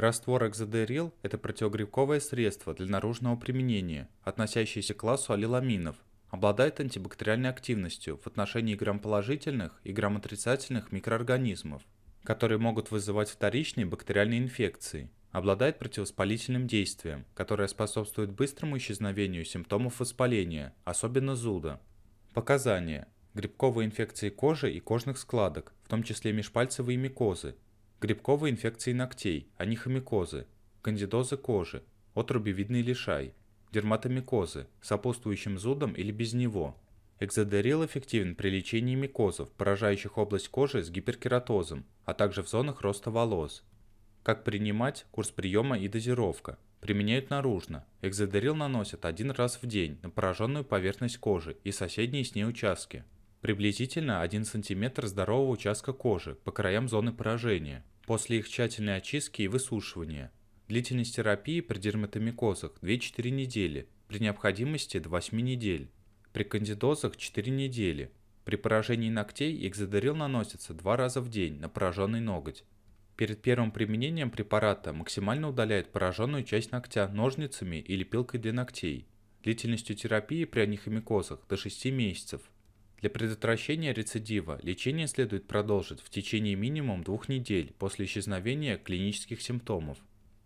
Раствор экзодерил – это противогрибковое средство для наружного применения, относящееся к классу алиламинов, обладает антибактериальной активностью в отношении грамположительных и грамотрицательных микроорганизмов, которые могут вызывать вторичные бактериальные инфекции, обладает противовоспалительным действием, которое способствует быстрому исчезновению симптомов воспаления, особенно зуда. Показания. Грибковые инфекции кожи и кожных складок, в том числе межпальцевые микозы, грибковые инфекции ногтей, а кандидозы кожи, отрубевидный лишай, дерматомикозы, сопутствующим зудом или без него. Экзодерил эффективен при лечении микозов, поражающих область кожи с гиперкератозом, а также в зонах роста волос. Как принимать, курс приема и дозировка. Применяют наружно. Экзодерил наносят один раз в день на пораженную поверхность кожи и соседние с ней участки приблизительно 1 см здорового участка кожи по краям зоны поражения, после их тщательной очистки и высушивания. Длительность терапии при дерматомикозах 2-4 недели, при необходимости до 8 недель, при кандидозах 4 недели. При поражении ногтей экзодерил наносится 2 раза в день на пораженный ноготь. Перед первым применением препарата максимально удаляет пораженную часть ногтя ножницами или пилкой для ногтей. Длительностью терапии при анихомикозах до 6 месяцев – для предотвращения рецидива лечение следует продолжить в течение минимум двух недель после исчезновения клинических симптомов.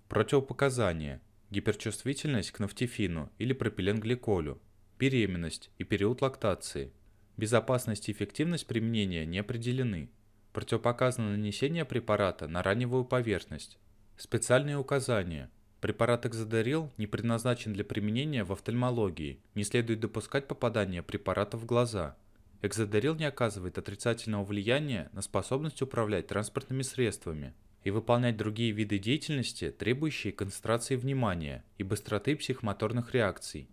Противопоказания – гиперчувствительность к нафтифину или пропиленгликолю, беременность и период лактации. Безопасность и эффективность применения не определены. Противопоказано нанесение препарата на раневую поверхность. Специальные указания – Препарат экзодерил не предназначен для применения в офтальмологии, не следует допускать попадания препарата в глаза – Экзодерил не оказывает отрицательного влияния на способность управлять транспортными средствами и выполнять другие виды деятельности, требующие концентрации внимания и быстроты психомоторных реакций.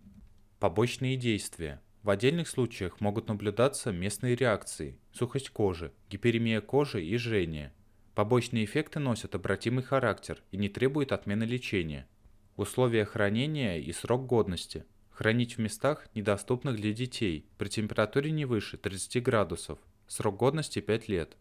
Побочные действия. В отдельных случаях могут наблюдаться местные реакции – сухость кожи, гиперемия кожи и жжение. Побочные эффекты носят обратимый характер и не требуют отмены лечения. Условия хранения и срок годности – Хранить в местах, недоступных для детей, при температуре не выше 30 градусов. Срок годности 5 лет.